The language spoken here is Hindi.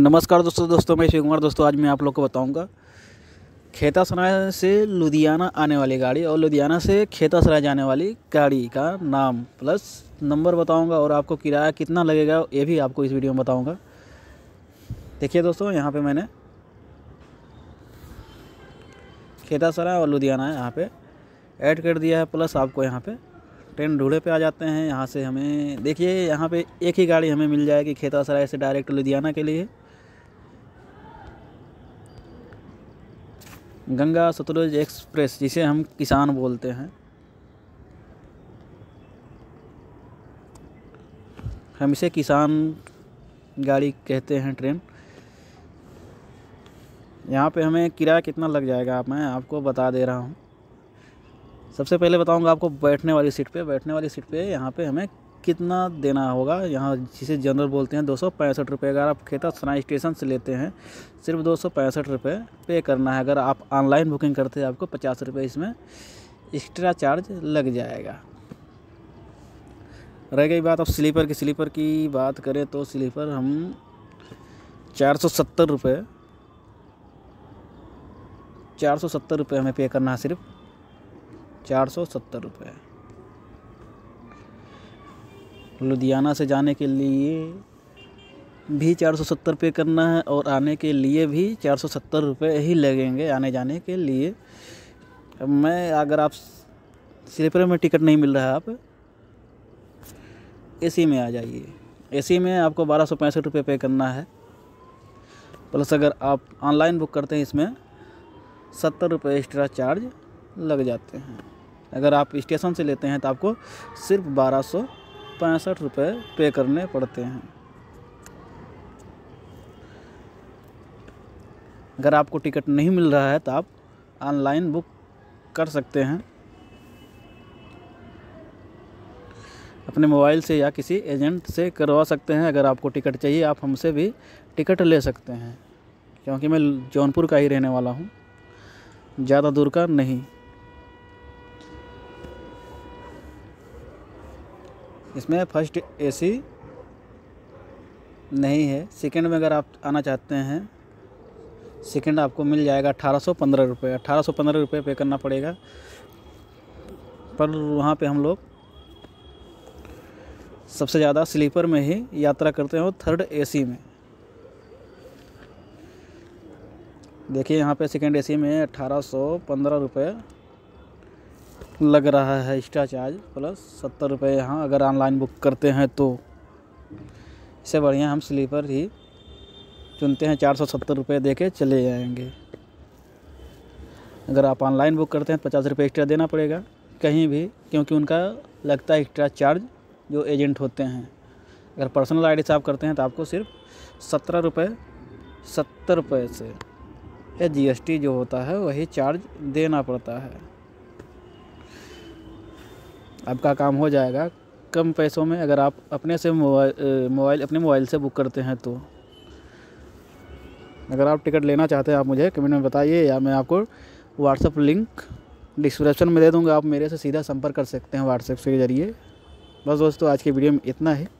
नमस्कार दोस्तों दोस्तों मैं शिव कुमार दोस्तों आज मैं आप लोग को बताऊंगा सराय से लुधियाना आने वाली गाड़ी और लुधियाना से खेतासराय जाने वाली गाड़ी का नाम प्लस नंबर बताऊंगा और आपको किराया कितना लगेगा ये भी आपको इस वीडियो में बताऊंगा देखिए दोस्तों यहाँ पे मैंने खेता सराय और लुधियाना यहाँ पर ऐड कर दिया है प्लस आपको यहाँ पर ट्रेन ढूढ़े पे आ जाते हैं यहाँ से हमें देखिए यहाँ पे एक ही गाड़ी हमें मिल जाएगी खेतासराय से डायरेक्ट लुधियाना के लिए गंगा सतलुज एक्सप्रेस जिसे हम किसान बोलते हैं हम इसे किसान गाड़ी कहते हैं ट्रेन यहाँ पे हमें किराया कितना लग जाएगा आप मैं आपको बता दे रहा हूँ सबसे पहले बताऊँगा आपको बैठने वाली सीट पे बैठने वाली सीट पे यहाँ पे हमें कितना देना होगा यहाँ जिसे जनरल बोलते हैं दो सौ पैंसठ रुपये अगर आप खेता सराय स्टेशन से लेते हैं सिर्फ दो सौ पैंसठ रुपये पे करना है अगर आप ऑनलाइन बुकिंग करते हैं आपको पचास रुपये इसमें एक्स्ट्रा चार्ज लग जाएगा रह गई बात अब स्लीपर की स्लीपर की बात करें तो स्लीपर हम चार सौ सत्तर रुपये चार सौ सत्तर रुपये हमें पे करना है सिर्फ चार सौ सत्तर रुपये लुधियाना से जाने के लिए भी चार सौ सत्तर पे करना है और आने के लिए भी चार सौ सत्तर रुपये ही लगेंगे आने जाने के लिए अब मैं अगर आप स्लीपर में टिकट नहीं मिल रहा है आप एसी में आ जाइए एसी में आपको बारह सौ पैंसठ रुपये पे करना है प्लस अगर आप ऑनलाइन बुक करते हैं इसमें सत्तर रुपये एक्स्ट्रा चार्ज लग जाते हैं अगर आप स्टेशन से लेते हैं तो आपको सिर्फ बारह सौ पैंसठ रुपये पे करने पड़ते हैं अगर आपको टिकट नहीं मिल रहा है तो आप ऑनलाइन बुक कर सकते हैं अपने मोबाइल से या किसी एजेंट से करवा सकते हैं अगर आपको टिकट चाहिए आप हमसे भी टिकट ले सकते हैं क्योंकि मैं जौनपुर का ही रहने वाला हूँ ज़्यादा दूर का नहीं इसमें फर्स्ट एसी नहीं है सेकंड में अगर आप आना चाहते हैं सेकंड आपको मिल जाएगा अठारह सौ पंद्रह रुपये अठारह सौ पंद्रह रुपये पे करना पड़ेगा पर वहाँ पे हम लोग सबसे ज़्यादा स्लीपर में ही यात्रा करते हैं थर्ड एसी में देखिए यहाँ पे सेकंड एसी में अठारह सौ पंद्रह रुपये लग रहा है एक्स्ट्रा चार्ज प्लस सत्तर रुपये यहाँ अगर ऑनलाइन बुक करते हैं तो इससे बढ़िया हम स्लीपर ही चुनते हैं चार सौ सत्तर रुपये दे के चले जाएंगे अगर आप ऑनलाइन बुक करते हैं तो पचास रुपये एक्स्ट्रा देना पड़ेगा कहीं भी क्योंकि उनका लगता है एक्स्ट्रा चार्ज जो एजेंट होते हैं अगर पर्सनल आई से आप करते हैं तो आपको सिर्फ सत्रह रुपये सत्तर रुपये से या जी जो होता है वही चार्ज देना पड़ता है आपका काम हो जाएगा कम पैसों में अगर आप अपने से मोबाइल अपने मोबाइल से बुक करते हैं तो अगर आप टिकट लेना चाहते हैं आप मुझे कमेंट में बताइए या मैं आपको व्हाट्सअप लिंक डिस्क्रिप्शन में दे दूँगा आप मेरे से सीधा संपर्क कर सकते हैं व्हाट्सएप के ज़रिए बस दोस्तों आज की वीडियो में इतना है